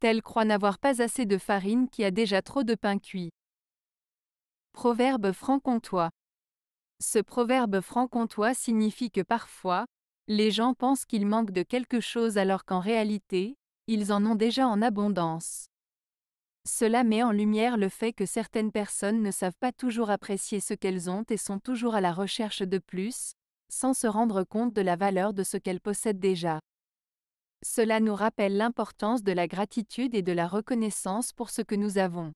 Telle croit n'avoir pas assez de farine qui a déjà trop de pain cuit. Proverbe franc-comtois. Ce proverbe franc-comtois signifie que parfois, les gens pensent qu'ils manquent de quelque chose alors qu'en réalité, ils en ont déjà en abondance. Cela met en lumière le fait que certaines personnes ne savent pas toujours apprécier ce qu'elles ont et sont toujours à la recherche de plus, sans se rendre compte de la valeur de ce qu'elles possèdent déjà. Cela nous rappelle l'importance de la gratitude et de la reconnaissance pour ce que nous avons.